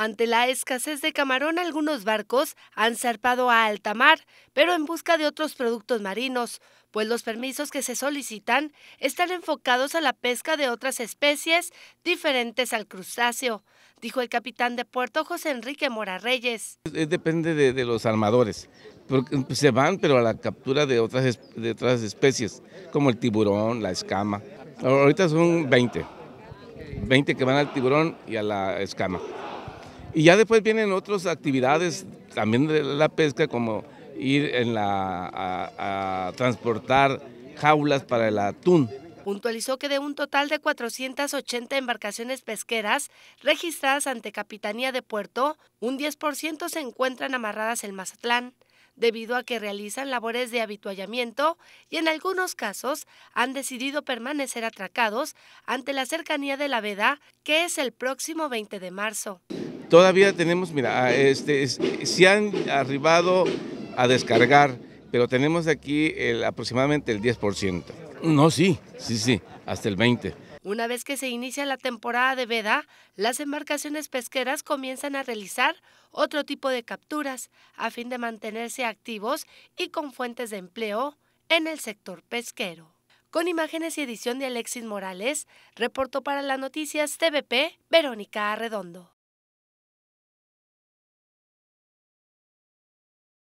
Ante la escasez de camarón, algunos barcos han zarpado a alta mar, pero en busca de otros productos marinos, pues los permisos que se solicitan están enfocados a la pesca de otras especies diferentes al crustáceo, dijo el capitán de puerto José Enrique Mora Reyes. Depende de, los armadores, porque mm, pues, se van pero a la captura de otras, de otras especies, como el tiburón, la escama. Ahorita son 20, 20 que van al tiburón y a la escama. Y ya después vienen otras actividades también de la pesca, como ir en la, a, a transportar jaulas para el atún. Puntualizó que de un total de 480 embarcaciones pesqueras registradas ante Capitanía de Puerto, un 10% se encuentran amarradas en Mazatlán, debido a que realizan labores de habituallamiento y en algunos casos han decidido permanecer atracados ante la cercanía de la veda, que es el próximo 20 de marzo. Todavía tenemos, mira, ah, este, si han arribado a descargar, pero tenemos aquí aproximadamente el 10%. No, sí, sí, sí, hasta el 20%. Una vez que se inicia la temporada de veda, las embarcaciones pesqueras comienzan a realizar otro tipo de capturas a fin de mantenerse activos y con fuentes de empleo en el sector pesquero. Con imágenes y edición de Alexis Morales, reportó para las noticias TVP Verónica Arredondo.